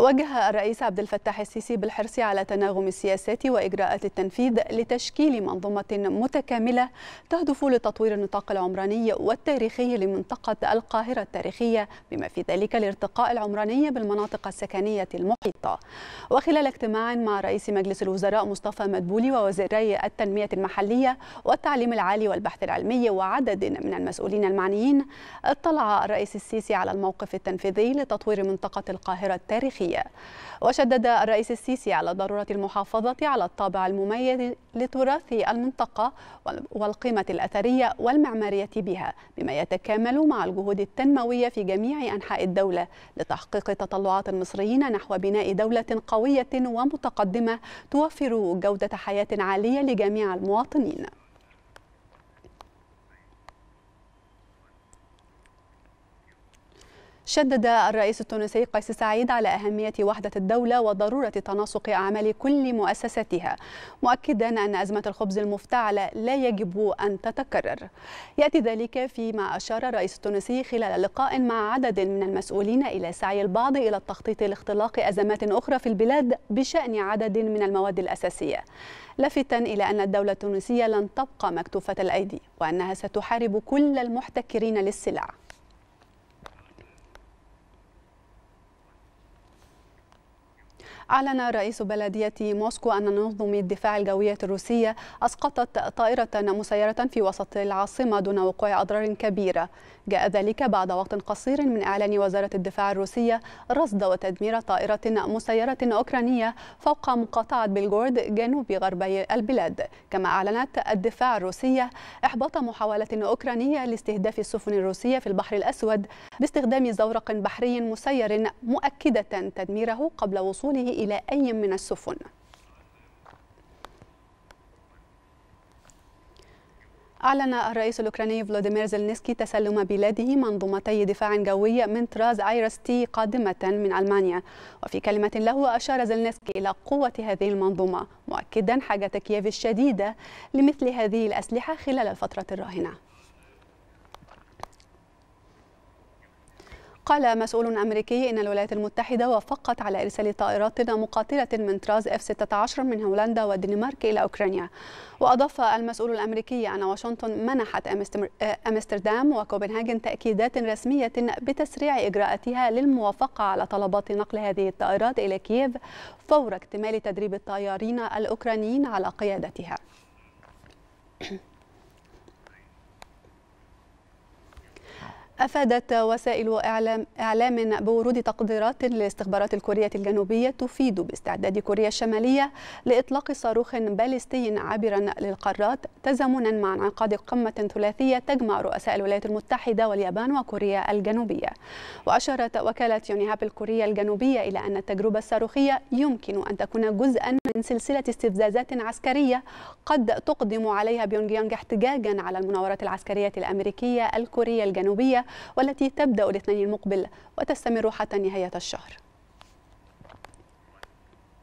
وجه الرئيس عبد الفتاح السيسي بالحرص على تناغم السياسات وإجراءات التنفيذ لتشكيل منظومة متكاملة تهدف لتطوير النطاق العمراني والتاريخي لمنطقة القاهرة التاريخية بما في ذلك الارتقاء العمراني بالمناطق السكنية المحيطة وخلال اجتماع مع رئيس مجلس الوزراء مصطفى مدبولي ووزيري التنمية المحلية والتعليم العالي والبحث العلمي وعدد من المسؤولين المعنيين اطلع الرئيس السيسي على الموقف التنفيذي لتطوير منطقة القاهرة التاريخية الدولية وشدد الرئيس السيسي على ضرورة المحافظة على الطابع المميز لتراث المنطقة والقيمة الأثرية والمعمارية بها بما يتكامل مع الجهود التنموية في جميع أنحاء الدولة لتحقيق تطلعات المصريين نحو بناء دولة قوية ومتقدمة توفر جودة حياة عالية لجميع المواطنين شدد الرئيس التونسي قيس سعيد على أهمية وحدة الدولة وضرورة تناسق أعمال كل مؤسساتها مؤكدا أن أزمة الخبز المفتعلة لا يجب أن تتكرر يأتي ذلك فيما أشار الرئيس التونسي خلال لقاء مع عدد من المسؤولين إلى سعي البعض إلى التخطيط لاختلاق أزمات أخرى في البلاد بشأن عدد من المواد الأساسية لافتا إلى أن الدولة التونسية لن تبقى مكتوفة الأيدي وأنها ستحارب كل المحتكرين للسلع أعلن رئيس بلدية موسكو أن نظم الدفاع الجوية الروسية أسقطت طائرة مسيرة في وسط العاصمة دون وقوع أضرار كبيرة جاء ذلك بعد وقت قصير من إعلان وزارة الدفاع الروسية رصد وتدمير طائرة مسيرة أوكرانية فوق مقاطعة بلغورد جنوب غربي البلاد كما أعلنت الدفاع الروسية إحباط محاولة أوكرانية لاستهداف السفن الروسية في البحر الأسود باستخدام زورق بحري مسير مؤكدة تدميره قبل وصوله إلى أي من السفن أعلن الرئيس الأوكراني فلاديمير زلنسكي تسلم بلاده منظومتي دفاع جوي من طراز ايرس تي قادمة من ألمانيا وفي كلمة له أشار زلنسكي إلى قوة هذه المنظومة مؤكدا حاجة كييف الشديدة لمثل هذه الأسلحة خلال الفترة الراهنة قال مسؤول أمريكي إن الولايات المتحدة وافقت على إرسال طائرات مقاتلة من طراز F-16 من هولندا والدنمارك إلى أوكرانيا وأضاف المسؤول الأمريكي أن واشنطن منحت آه، أمستردام وكوبنهاجن تأكيدات رسمية بتسريع إجراءاتها للموافقة على طلبات نقل هذه الطائرات إلى كييف فور اكتمال تدريب الطيارين الأوكرانيين على قيادتها أفادت وسائل إعلام, إعلام بورود تقديرات لاستخبارات الكورية الجنوبية تفيد باستعداد كوريا الشمالية لإطلاق صاروخ باليستي عابرا للقارات تزامنا مع انعقاد قمة ثلاثية تجمع رؤساء الولايات المتحدة واليابان وكوريا الجنوبية وأشارت وكالة يونيهاب الكورية الجنوبية إلى أن التجربة الصاروخية يمكن أن تكون جزءا من سلسلة استفزازات عسكرية قد تقدم عليها بيونج يانج احتجاجا على المناورات العسكرية الأمريكية الكورية الجنوبية والتي تبدأ الاثنين المقبل وتستمر حتى نهاية الشهر